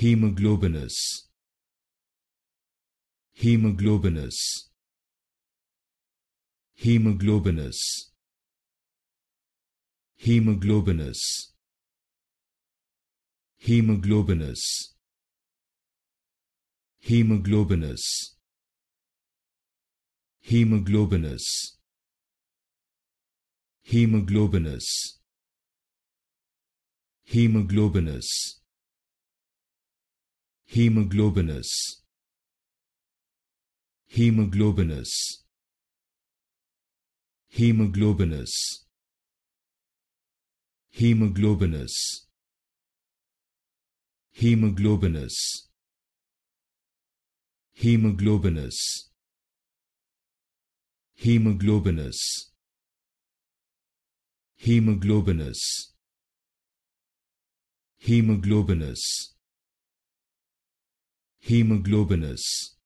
hemoglobinus hemoglobinus hemoglobinus hemoglobinus hemoglobinus hemoglobinus hemoglobinus hemoglobinus hemoglobinus hemoglobinus hemoglobinus hemoglobinus hemoglobinus hemoglobinus hemoglobinus hemoglobinus hemoglobinus hemoglobinus hemoglobinus